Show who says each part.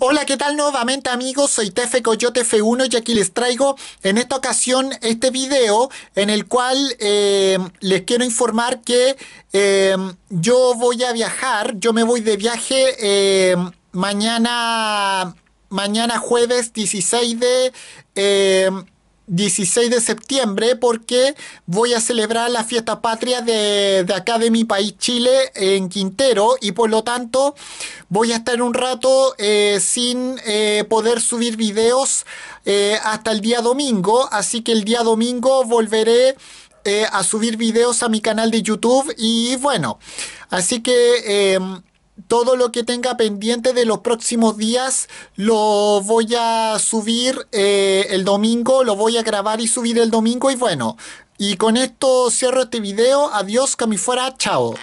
Speaker 1: Hola, ¿qué tal nuevamente amigos? Soy Tefe Coyote F1 y aquí les traigo en esta ocasión este video en el cual eh, les quiero informar que eh, yo voy a viajar, yo me voy de viaje eh, mañana, mañana jueves 16 de 16 de septiembre porque voy a celebrar la fiesta patria de, acá de mi país Chile en Quintero y por lo tanto voy a estar un rato eh, sin eh, poder subir videos eh, hasta el día domingo así que el día domingo volveré a subir videos a mi canal de YouTube y bueno así que em, todo lo que tenga pendiente de los próximos días lo voy a subir eh, el domingo, lo voy a grabar y subir el domingo y bueno, y con esto cierro este video, adiós, que fuera, chao.